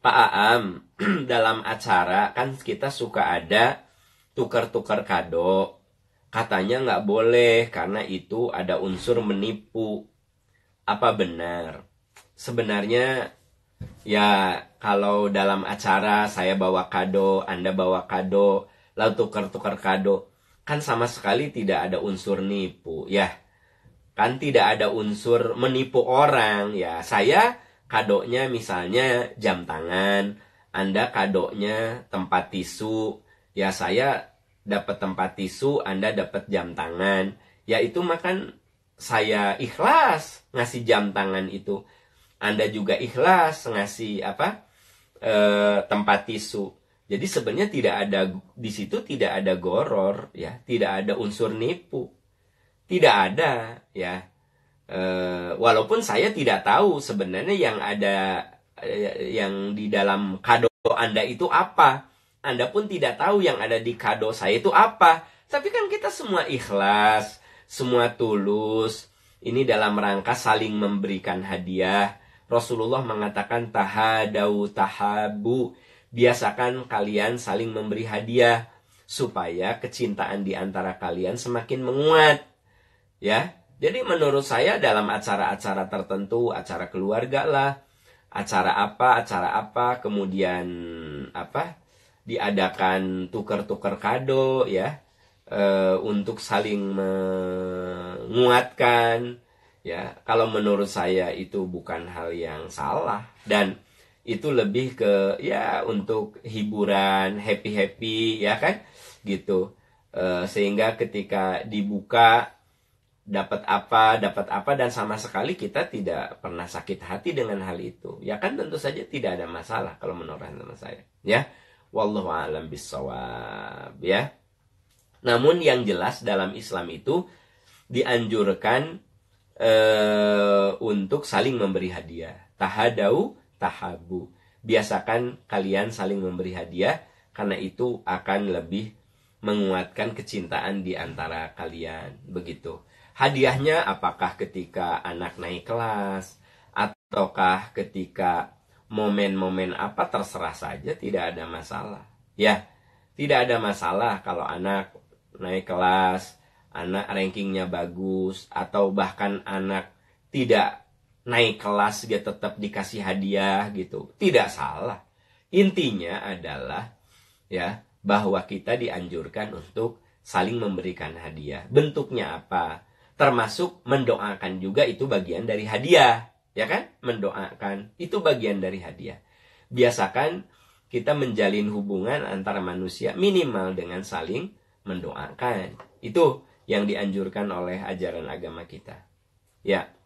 Pak Aam, dalam acara kan kita suka ada tukar-tukar kado. Katanya nggak boleh karena itu ada unsur menipu. Apa benar? Sebenarnya ya kalau dalam acara saya bawa kado, Anda bawa kado, lalu tukar-tukar kado. Kan sama sekali tidak ada unsur nipu ya. Kan tidak ada unsur menipu orang ya. Saya kadonya misalnya jam tangan, Anda kadonya tempat tisu, ya saya dapat tempat tisu, Anda dapat jam tangan. Ya itu makan saya ikhlas ngasih jam tangan itu. Anda juga ikhlas ngasih apa? E, tempat tisu. Jadi sebenarnya tidak ada di situ tidak ada goror ya, tidak ada unsur nipu. Tidak ada ya. Eh, walaupun saya tidak tahu sebenarnya yang ada eh, yang di dalam kado Anda itu apa. Anda pun tidak tahu yang ada di kado saya itu apa. Tapi kan kita semua ikhlas, semua tulus. Ini dalam rangka saling memberikan hadiah. Rasulullah mengatakan tahadau tahabu. Biasakan kalian saling memberi hadiah supaya kecintaan di antara kalian semakin menguat. Ya, jadi menurut saya dalam acara-acara tertentu, acara keluarga lah, acara apa, acara apa, kemudian apa diadakan tuker-tuker kado ya e, untuk saling menguatkan ya. Kalau menurut saya itu bukan hal yang salah dan itu lebih ke ya untuk hiburan, happy-happy ya kan gitu. E, sehingga ketika dibuka dapat apa, dapat apa dan sama sekali kita tidak pernah sakit hati dengan hal itu. Ya kan tentu saja tidak ada masalah kalau menurut teman saya, ya. Wallahu a'lam bisawab ya. Namun yang jelas dalam Islam itu dianjurkan e, untuk saling memberi hadiah. Tahadau, tahabu. Biasakan kalian saling memberi hadiah karena itu akan lebih menguatkan kecintaan di antara kalian, begitu. Hadiahnya apakah ketika anak naik kelas ataukah ketika momen-momen apa terserah saja tidak ada masalah. Ya, tidak ada masalah kalau anak naik kelas, anak rankingnya bagus atau bahkan anak tidak naik kelas dia tetap dikasih hadiah gitu. Tidak salah. Intinya adalah ya bahwa kita dianjurkan untuk saling memberikan hadiah. Bentuknya apa? termasuk mendoakan juga itu bagian dari hadiah ya kan mendoakan itu bagian dari hadiah biasakan kita menjalin hubungan antara manusia minimal dengan saling mendoakan itu yang dianjurkan oleh ajaran agama kita ya